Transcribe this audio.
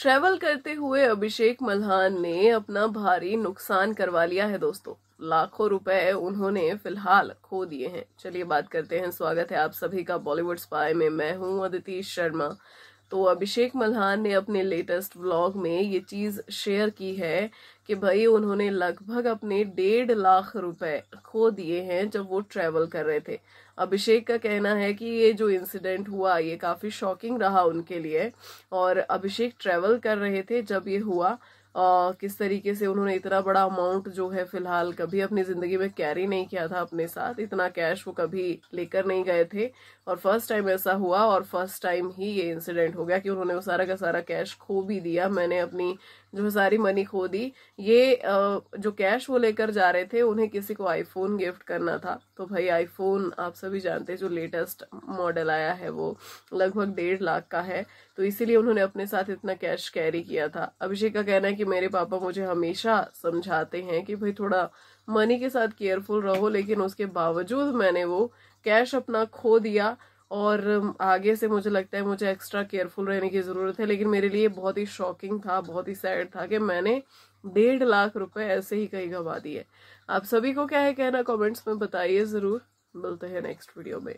travel करते हुए अभिषेक मल्हान ने अपना भारी नुकसान करवा लिया है दोस्तों लाखों रुपए उन्होंने फिलहाल खो दिए हैं चलिए बात करते हैं स्वागत है आप सभी का बॉलीवुड स्पाई में मैं हूं अदिति शर्मा तो अभिषेक मल्हान ने अपने लेटेस्ट व्लॉग में ये चीज़ शेयर की है कि भाई उन्होंने लगभग अपने डेढ़ लाख रुपए खो दिए हैं जब वो ट्रेवल कर रहे थे अभिषेक का कहना है कि ये जो इंसिडेंट हुआ ये काफ़ी शॉकिंग रहा उनके लिए और अभिषेक ट्रेवल कर रहे थे जब ये हुआ किस तरीके से उन्होंने इतना बड़ा अमाउंट जो है फिलहाल कभी अपनी ज़िंदगी में कैरी नहीं किया था अपने साथ इतना कैश वो कभी लेकर नहीं गए थे और फर्स्ट टाइम ऐसा हुआ और फर्स्ट टाइम ही ये इंसिडेंट हो गया कि उन्होंने वो सारा का सारा कैश खो भी दिया मैंने अपनी जो सारी मनी खो दी ये जो कैश वो लेकर जा रहे थे उन्हें किसी को आईफोन गिफ्ट करना था तो भाई आईफोन आप सभी जानते हैं जो लेटेस्ट मॉडल आया है वो लगभग डेढ़ लाख का है तो इसीलिए उन्होंने अपने साथ इतना कैश कैरी किया था अभिषेक का कहना है कि मेरे पापा मुझे हमेशा समझाते हैं कि भाई थोड़ा मनी के साथ केयरफुल रहो लेकिन उसके बावजूद मैंने वो कैश अपना खो दिया और आगे से मुझे लगता है मुझे एक्स्ट्रा केयरफुल रहने की ज़रूरत है लेकिन मेरे लिए बहुत ही शॉकिंग था बहुत ही सैड था कि मैंने डेढ़ लाख रुपए ऐसे ही कहीं गंवा दिए आप सभी को क्या है कहना कमेंट्स में बताइए ज़रूर मिलते हैं नेक्स्ट वीडियो में